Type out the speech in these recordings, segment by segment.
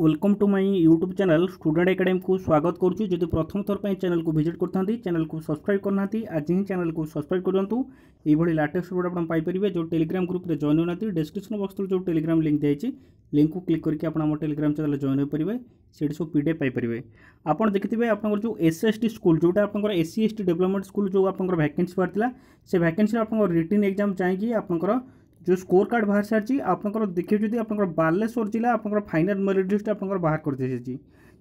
welcome to my YouTube channel student একাডেমিকু স্বাগত করছু যদি প্রথম থর পাই চ্যানেলকু ভিজিট করতে চ্যানেলকু সবসক্রাইব করুনাহান্তি আজ হি চ্যানেলকু সবসক্রাইব করতু এইভাবে লেটেস্ট ভিডিও আপনার পাইপারে যে টেলিগ্রাম গ্রুপে জয়েন হওয়া ডেসক্রিপশন বক্স তলে যে টেলিগ্রাম লিঙ্ক দিয়েছি লিঙ্কু ক্লিক করি আপনার আমার টেলিগ্রাম চ্যানেল জয়েন হয়ে সেটি সব পিডিএফ পাইপারে আপনার দেখি আপনার যে এস এস টি স্কুল যেটা আপনার S C S T development school जो आप भैकेन्सी बाहर से भैकेन्सी आप रिटर्न एक्जाम चाहिए आपंकर जो ସ୍କୋର କାର୍ଡ଼ ବାହାର ସାରିଛି ଆପଣଙ୍କର ଦେଖିବେ ଆପଣଙ୍କର ବାଲେଶ୍ୱର ଜିଲ୍ଲା ଆପଣଙ୍କର ଫାଇନାଲ୍ ମେରିଟ୍ ଲିଷ୍ଟ ଆପଣଙ୍କର ବାହାର କରିଦେଇସାରିଛି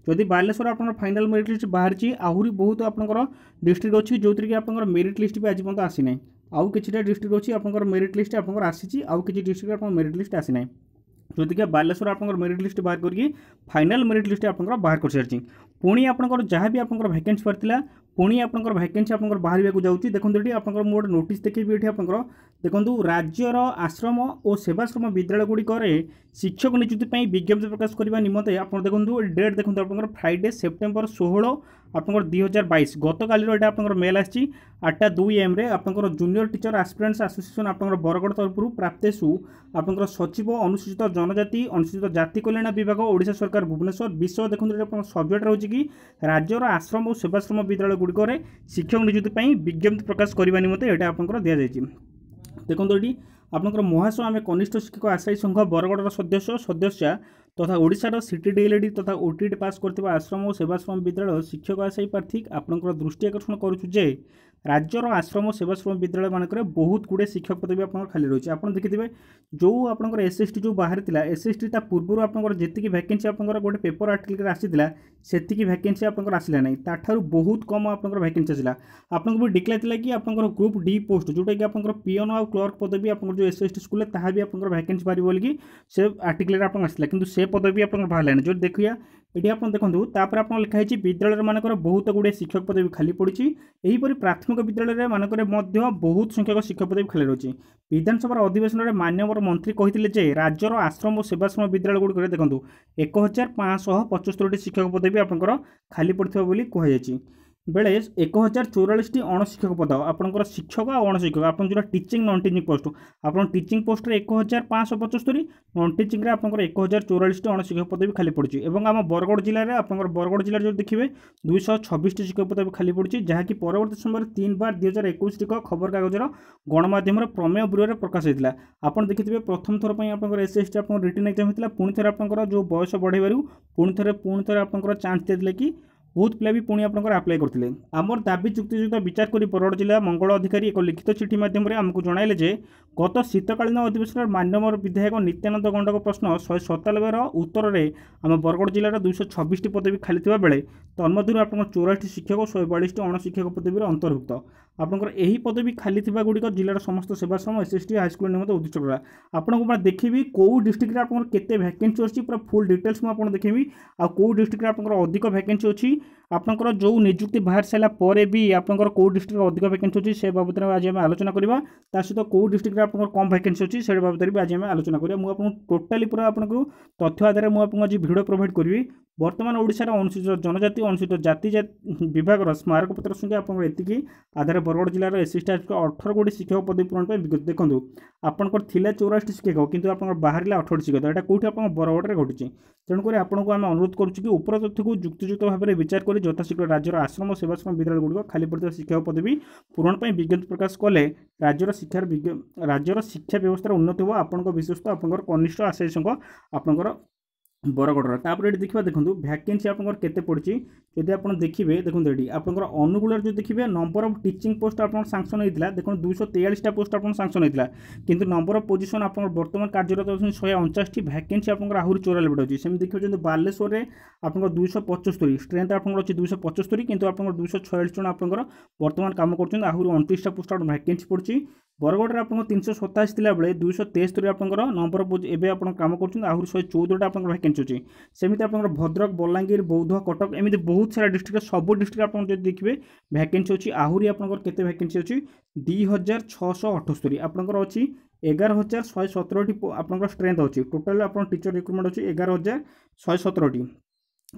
ଯଦି ବାଲେଶ୍ୱର ଆପଣଙ୍କର ଫାଇନାଲ୍ ମେରିଟ୍ ଲିଷ୍ଟ ବାହାରିଛି ଆହୁରି ବହୁତ ଆପଣଙ୍କର ଡିଷ୍ଟ୍ରିକ୍ଟ ଅଛି ଯେଉଁଥିରେ କି ଆପଣଙ୍କର ମେରିଟ୍ ଲିଷ୍ଟ ବି ଆଜି ପର୍ଯ୍ୟନ୍ତ ଆସିନାହିଁ ଆଉ କିଛିଟା ଡିଷ୍ଟ୍ରିକ୍ଟ ଅଛି ଆପଣଙ୍କର ମେରିଟ୍ ଲିଷ୍ଟ ଆପଣଙ୍କର ଆସିଛି ଆଉ କିଛି ଡିଷ୍ଟ୍ରିକ୍ଟ ଆପଣଙ୍କ ମେରିଟ୍ ଲିଷ୍ଟ ଆସିନାହିଁ যদিকে বালেশ্বর আপনার মেরিট লিষ্ট বাহার করি ফাইনাল মেরিট লিষ্ট আপনার বাহার করে সারি পুঁ আপনার যা বি আপনার ভ্যাকেন্সি বাহার ପୁଣି ଆପଣଙ୍କର ଭ୍ୟାକେନ୍ସି ଆପଣଙ୍କର ବାହାରିବାକୁ ଯାଉଛି ଦେଖନ୍ତୁ ଏଠି ଆପଣଙ୍କର ମୁଁ ଗୋଟେ ନୋଟିସ୍ ଦେଖେଇବି ଏଠି ଆପଣଙ୍କର ଦେଖନ୍ତୁ ରାଜ୍ୟର ଆଶ୍ରମ ଓ ସେବାଶ୍ରମ ବିଦ୍ୟାଳୟଗୁଡ଼ିକରେ ଶିକ୍ଷକ ନିଯୁକ୍ତି ପାଇଁ ବିଜ୍ଞପ୍ତି ପ୍ରକାଶ କରିବା ନିମନ୍ତେ ଆପଣ ଦେଖନ୍ତୁ ଡେଟ୍ ଦେଖନ୍ତୁ ଆପଣଙ୍କର ଫ୍ରାଇଡ଼େ ସେପ୍ଟେମ୍ବର ଷୋହଳ ଆପଣଙ୍କର ଦୁଇ ହଜାର ବାଇଶ ଗତକାଲିର ଏଇଟା ଆପଣଙ୍କର ମେଲ୍ ଆସିଛି ଆଠଟା ଦୁଇ ଏମ୍ରେ ଆପଣଙ୍କର ଜୁନିୟର ଟିଚର ଆସ୍ପିରାଣ୍ଟସ୍ ଆସୋସିଏସନ୍ ଆପଣଙ୍କର ବରଗଡ଼ ତରଫରୁ ପ୍ରାପ୍ତେସୁ ଆପଣଙ୍କର ସଚିବ ଅନୁସୂଚିତ ଜନଜାତି ଅନୁସୂଚିତ ଜାତି କଲ୍ୟାଣ ବିଭାଗ ଓଡ଼ିଶା ସରକାର ଭୁବନେଶ୍ୱର ବିଷୟ ଦେଖନ୍ତୁ ଏଠି ଆପଣଙ୍କର ସବଜେକ୍ଟ ରହୁଛି କି ରାଜ୍ୟର ଆଶ୍ରମ ଓ ସେବାଶ୍ରମ ବିଦ୍ୟାଳୟ ଗୁଡ଼ିକରେ ଶିକ୍ଷକ ନିଯୁକ୍ତି ପାଇଁ ବିଜ୍ଞପ୍ତି ପ୍ରକାଶ କରିବା ନିମନ୍ତେ ଏଇଟା ଆପଣଙ୍କର ଦିଆଯାଇଛି ଦେଖନ୍ତୁ ଏଠି ଆପଣଙ୍କର ମହାଶୟ ଆମେ କନିଷ୍ଠ ଶିକ୍ଷକ ଆଶାୟୀ ସଂଘ ବରଗଡ଼ର ସଦସ୍ୟ ସଦସ୍ୟା তথা ওড়িশার সিটিডিএলএডি তথা ওটিইটি পাস করুবা আশ্রম ও সেবাশ্রম বিদ্যালয় শিক্ষক আশায়ী প্রার্থী আপনার দৃষ্টি আকর্ষণ করছু যে রাজ্যর আশ্রম ও সেবাশ্রম বিদ্যালয় মানুষ বহুত গুড়ে শিক্ষক পদ বি আপনার খালি রয়েছে আপনার দেখিবে যে আপনার এসএসটি যে বাহারি এসএসটি তা পূর্ব আপনার যেত ভ্যাকেন্সি আপনার গোটে পেপর আর্টিকল আসিলা সেত ভ্যাকেন্সি আপনার আসলে না তাঠার বহুত কম আপনার ভ্যাকেন্সি আসা আপনার বি ডিক্লেয়ার লা কি আপনার গ্রুপ ডি পোস্ট जोटा कि आप पिओन आउ क्लर्क पद भी आप जो एस एस टी स्कूल ताहा भी आप भैकेन्सी बाहर बोलिकी से आर्टिकल आप आसाला कि সে পদবি আপনার বাহারানি যদি দেখা এটি আপনার দেখুন তাপরে আপনার লেখা হয়েছে বিদ্যালয় মানুষের বহুত গুড়ে শিক্ষক পদবী খালি পড়ছে এইপরি প্রাথমিক বিদ্যালয় মানুষের মধ্যে বহুত সংখ্যক শিক্ষক পদবী খালি রয়েছে বিধানসভার অধিবেশনের মানবর মন্ত্রী কে যে রাজ্যর আশ্রম ও সেবাশ্রম বিদ্যালয়গুড়ি দেখুন এক হাজার পাঁচশহ পঁচস্তরিটি শিক্ষক পদবী আপনার খালি পড়ে বলে কুহযাই ବେଳେ ଏକ ହଜାର ଚଉରାଳିଶଟି ଅଣଶିକ୍ଷକ ପଦ ଆପଣଙ୍କର ଶିକ୍ଷକ ଆଉ ଅଣଶିକ୍ଷକ ଆପଣ ଯେଉଁଟା ଟିଚିଂ ନନ୍ ଟିଚିଂ ପୋଷ୍ଟ ଆପଣ ଟିଚିଂ ପୋଷ୍ଟରେ ଏକ ହଜାର ପାଞ୍ଚଶହ ପଞ୍ଚସ୍ତରୀ ନନ୍ ଟିଚିଂରେ ଆପଣଙ୍କର ଏକ ହଜାର ଚଉରାଳିଶଟି ଅଣଶିକ୍ଷକ ପଦ ବି ଖାଲି ପଡ଼ୁଛି ଏବଂ ଆମ ବରଗଡ଼ ଜିଲ୍ଲାରେ ଆପଣଙ୍କର ବରଗଡ଼ ଜିଲ୍ଲାରେ ଯଦି ଦେଖିବେ ଦୁଇଶହ ଛବିଶଟି ଶିକ୍ଷକ ପଦ ବି ଖାଲି ପଡ଼ୁଛି ଯାହାକି ପରବର୍ତ୍ତୀ ସମୟରେ ତିନି ବାର ଦୁଇ ହଜାର ଏକୋଇଶଟିକ ଖବରକାଗଜର ଗଣମାଧ୍ୟମର ପ୍ରମେୟ ବ୍ୟୁରୋରେ ପ୍ରକାଶ ହେଇଥିଲା ଆପଣ ଦେଖିଥିବେ ପ୍ରଥମ ଥର ପାଇଁ ଆପଣଙ୍କର ଏସ୍ ଏସ୍ ଟି ଆପଣଙ୍କର ରିଟର୍ଣ୍ଣ ଏକ୍ଜାମ୍ ହେଇଥିଲା ପୁଣି ଥରେ ଆପଣଙ୍କର ଯେଉଁ ବୟସ ବଢ଼େଇବାରୁ ପୁଣି ଥରେ ପୁଣି ଥରେ ଆପଣଙ୍କର ଚାନ୍ସ ଦେଇଥିଲେ କି ବହୁତ ପିଲା ବି ପୁଣି ଆପଣଙ୍କର ଆପ୍ଲାଏ କରିଥିଲେ ଆମର ଦାବି ଯୁକ୍ତିଯୁକ୍ତ ବିଚାର କରି ବରଗଡ଼ ଜିଲ୍ଲା ମଙ୍ଗଳ ଅଧିକାରୀ ଏକ ଲିଖିତ ଚିଠି ମାଧ୍ୟମରେ ଆମକୁ ଜଣାଇଲେ ଯେ গত শীতকালীন অধিবেশনের মান্যমর বিধায়ক নিত্যানন্দ গণ্ডক প্রশ্ন শহে সতানব্বইর উত্তরে আমার বরগড় জেলার দুইশো ছবিশটি পদবি খালি বেড়ে তন্মধ্যে আপনার চৌরাশি শিক্ষক শহে বয়াশটি অণশিক্ষক পদবীর অন্তর্ভুক্ত আপনার এই পদবী খালি থাকা গুড়ি জেলার সমস্ত সেবাশ্রম এসএসটি হাইস্কুল নিমন্তে উদ্দেশ্য করা আপনার মানে দেখি কেউ ডিস্ট্রিক্টে আপনার কেতে ভ্যাকেন্সি অছি পুরো ফুল ডিটেলস আপনার দেখি আউ ডিস্ট্রিক্টে আপনার অধিক ভ্যাকেন্সি অছি আপনার যে নিযুক্তি বাহার সারা পরে বি আপনার কেউ ডিস্ট্রিক্টে অধিক ভ্যাকেন্সি অছি সে বাবদে আজ আমি আলোচনা করা তা সহ কেউ ডিস্ট্রিক্টরে ଯେଉଁଥିରେ ଆପଣଙ୍କର କମ୍ ଭ୍ୟାକେନ୍ସି ଅଛି ସେଇଟା ଭାବରେ ବି ଆଜି ଆମେ ଆଲୋଚନା କରିବା ମୁଁ ଆପଣଙ୍କୁ ଟୋଟାଲି ପୁରା ଆପଣଙ୍କୁ ତଥ୍ୟ ଆଧାରରେ ମୁଁ ଆପଣଙ୍କୁ ଆଜି ଭିଡ଼ିଓ ପ୍ରୋଭାଇଡ଼ କରିବି ବର୍ତ୍ତମାନ ଓଡ଼ିଶାର ଅନୁସୂଚିତ ଜନଜାତି ଅନୁସୂଚିତ ଜାତି ବିଭାଗର ସ୍ମାରକପତ୍ର ସଂଖ୍ୟା ଆପଣଙ୍କର ଏତିକି ଆଧାରରେ ବରଗଡ଼ ଜିଲ୍ଲାର ଏସ୍ସି ଷ୍ଟାଫ୍ଙ୍କ ଅଠର କୋଟି ଶିକ୍ଷକ ପଦବୀ ପୂରଣ ପାଇଁ ବିଜ୍ଞପ୍ତି ଦେଖନ୍ତୁ ଆପଣଙ୍କର ଥିଲା ଚଉରାଅଶୀ ଶିକ୍ଷକ କିନ୍ତୁ ଆପଣଙ୍କର ବାହାରିଲା ଅଠର ଶିକ୍ଷକ ଏଇଟା କେଉଁଠି ଆପଣଙ୍କ ବରଗଡ଼ରେ ଘଟୁଛି ତେଣୁକରି ଆପଣଙ୍କୁ ଆମେ ଅନୁରୋଧ କରୁଛୁ କି ଉପର ତଥ୍ୟକୁ ଯୁକ୍ତିଯୁକ୍ତ ଭାବରେ ବିଚାର କରି ଯଥାଶୀଘ୍ର ରାଜ୍ୟର ଆଶ୍ରମ ସେବାଶ୍ରମ ବିଦ୍ୟାଳୟଗୁଡ଼ିକ ଖାଲି ପଡ଼ିଥିବା ଶିକ୍ଷକ ପଦବୀ ପୂରଣ ପାଇଁ ବିଜ୍ଞପ୍ତି ପ୍ରକାଶ କଲେ ରାଜ୍ୟର ଶିକ୍ଷାର ରାଜ୍ୟର ଶିକ୍ଷା ବ୍ୟବସ୍ଥାର ଉନ୍ନତି ହେବ ଆପଣଙ୍କ ବିଶେଷତଃ ଆପଣଙ୍କର କନିଷ୍ଠ ଆଶାୟୀ ସଂଘ ଆପଣଙ୍କର ବରଗଡ଼ର ତାପରେ ଏଠି ଦେଖିବା ଦେଖନ୍ତୁ ଭ୍ୟାକେନ୍ସି ଆପଣଙ୍କର କେତେ ପଡ଼ିଛି ଯଦି ଆପଣ ଦେଖିବେ ଦେଖନ୍ତୁ ଏଠି ଆପଣଙ୍କର ଅନୁଗୁଳରେ ଯଦି ଦେଖିବେ ନମ୍ବର ଅଫ୍ ଟିଚିଂ ପୋଷ୍ଟ ଆପଣ ସାଂସନ୍ ହୋଇଥିଲା ଦେଖନ୍ତୁ ଦୁଇଶହ ତେୟାଳିଶଟା ପୋଷ୍ଟ ଆପଣ ସାଂସନ୍ ହୋଇଥିଲା କିନ୍ତୁ ନମ୍ବର ଅଫ୍ ପୋଜିସନ୍ ଆପଣଙ୍କର ବର୍ତ୍ତମାନ କାର୍ଯ୍ୟରତ ଅଛନ୍ତି ଶହେ ଅଣଚାଶଟି ଭ୍ୟାକେନ୍ସି ଆପଣଙ୍କର ଆହୁରି ଚଉରାନବେଟା ଅଛି ସେମିତି ଦେଖୁଛନ୍ତି ବାଲେଶ୍ୱରରେ ଆପଣଙ୍କର ଦୁଇଶହ ପଞ୍ଚସ୍ତରୀ ଷ୍ଟ୍ରେନ୍ଥ ଆପଣଙ୍କର ଅଛି ଦୁଇଶହ ପଞ୍ଚସ୍ତରୀ କିନ୍ତୁ ଆପଣଙ୍କର ଦୁଇଶହ ଛୟାଳିଶ ଜଣ ଆପଣଙ୍କର ବର୍ତ୍ତମାନ କାମ କରୁଛନ୍ତି ଆହୁରି ଅଣତିରିଶଟା ପୋଷ୍ଟ ଆପଣ ଭ୍ୟାକେନ୍ସି ପଡ଼ିଛି বরগড়ে আপনার তিনশো সতাশ লাবে দুইশো তেস্তরি আপনার নম্বর এবে আপনার কাম করছেন আহরি শহে চৌদটা আপনার ভ্যাকেন্সি অছি সেমিতি আপনার ভদ্রক বলাঙ্গীর বৌদ্ধ কটক এমনি বহুত সারা ডিস্ট্রিক্ট সবু ডিস্ট্রিক্ট আপনার যদি দেখবে ভ্যাকেন্সি অছি আহরি আপনার কেতে ভ্যাকেন্সি অছি দুই হাজার ছশো অঠস্তরি আপনার অছি এগার হাজার শহে সতেরটি আপনার স্ট্রেন্থ অছি টোটাল আপনার টিচর রিক্রুটমেন্ট অছি এগার হাজার শহে সতেরটি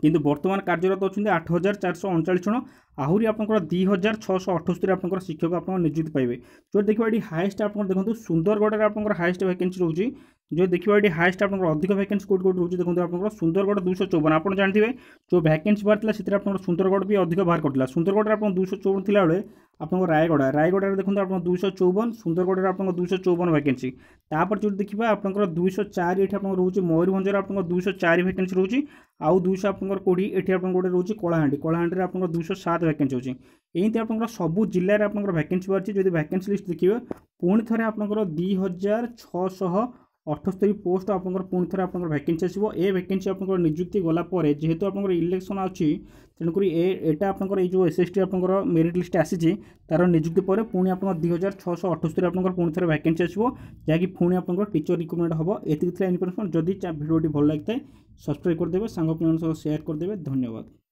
কিন্তু বর্তমান কার্যরত অনেক আট হাজার চারশো অনচাশ জন আহরি আপনার দুই হাজার ছশো অঠস্তরি আপনার শিক্ষক আপনার নিযুক্তি পাইবে যদি দেখবে এটি হাইয়েস্ট আপনার দেখুন সুন্দরগড়ের আপনার হাইয়েস্ট ভ্যাকেন্সি রয়েছে যদি দেখবে এটি হাইয়েস্ট আপনার অধিক ভ্যাকেন্সি কোটি কোটি রয়েছে দেখুন আপনার সুন্দরগড় দুশো চৌবন আপনার জাঁথে যে ভ্যাকেন্সি বাহার সেটা আপনার সুন্দরগড় বি অধিক বাহার করলে সুন্দরগড়ের আপনার দুশো চৌবন লাগে ଆପଣଙ୍କ ରାୟଗଡ଼ା ରାୟଗଡ଼ାରେ ଦେଖନ୍ତୁ ଆପଣ ଦୁଇଶହ ଚଉବନ ସୁନ୍ଦରଗଡ଼ରେ ଆପଣଙ୍କ ଦୁଇଶହ ଚଉବନ ଭ୍ୟାକେନ୍ସି ତାପରେ ଯଦି ଦେଖିବା ଆପଣଙ୍କର ଦୁଇଶହ ଚାରି ଏଠି ଆପଣଙ୍କର ରହୁଛି ମୟୂରଭଞ୍ଜରେ ଆପଣଙ୍କ ଦୁଇଶହ ଚାରି ଭ୍ୟାକେନ୍ସି ରହୁଛି ଆଉ ଦୁଇଶହ ଆପଣଙ୍କର କୋଡ଼ି ଏଠି ଆପଣଙ୍କର ଗୋଟେ ରହୁଛି କଳାହାଣ୍ଡି କଳାହାଣ୍ଡିରେ ଆପଣଙ୍କର ଦୁଇଶହ ସାତ ଭ୍ୟାକେନ୍ସି ଅଛି ଏମିତି ଆପଣଙ୍କର ସବୁ ଜିଲ୍ଲାରେ ଆପଣଙ୍କର ଭ୍ୟାକେନ୍ସି ବାହାରିଛି ଯଦି ଭ୍ୟାକେନ୍ସି ଲିଷ୍ଟ ଦେଖିବେ ପୁଣି ଥରେ ଆପଣଙ୍କର ଦୁଇ ହଜାର ଛଅଶହ ଅଠସ୍ତରୀ ପୋଷ୍ଟ ଆପଣଙ୍କର ପୁଣି ଥରେ ଆପଣଙ୍କର ଭ୍ୟାକେନ୍ସି ଆସିବ ଏ ଭ୍ୟାକେନ୍ସି ଆପଣଙ୍କର ନିଯୁକ୍ତି ଗଲା ପରେ ଯେହେତୁ ଆପଣଙ୍କର ଇଲେକ୍ସନ୍ ଅଛି ତେଣୁକରି ଏ ଏଇଟା ଆପଣଙ୍କର ଏଇ ଯେଉଁ ଏସ୍ ଏସ୍ ଟି ଆପଣଙ୍କର ମେରିଟ୍ ଲିଷ୍ଟ ଆସିଛି ତା'ର ନିଯୁକ୍ତି ପରେ ପୁଣି ଆପଣଙ୍କର ଦୁଇ ହଜାର ଛଅଶହ ଅଠସ୍ତରୀ ଆପଣଙ୍କର ପୁଣି ଥରେ ଭ୍ୟାକେନ୍ସି ଆସିବ ଯାହାକି ପୁଣି ଆପଣଙ୍କର ଟିଚର୍ ରିକ୍ରୁଟମେଣ୍ଟ ହେବ ଏତିକି ଥିଲା ଇନଫର୍ମେସନ୍ ଯଦି ଭିଡ଼ିଓଟି ଭଲ ଲାଗିଥାଏ ସବସ୍କ୍ରାଇବ୍ କରିଦେବେ ସାଙ୍ଗ ପିଲାମାନଙ୍କ ସହ ସେୟାର କରିଦେବେ ଧନ୍ୟବାଦ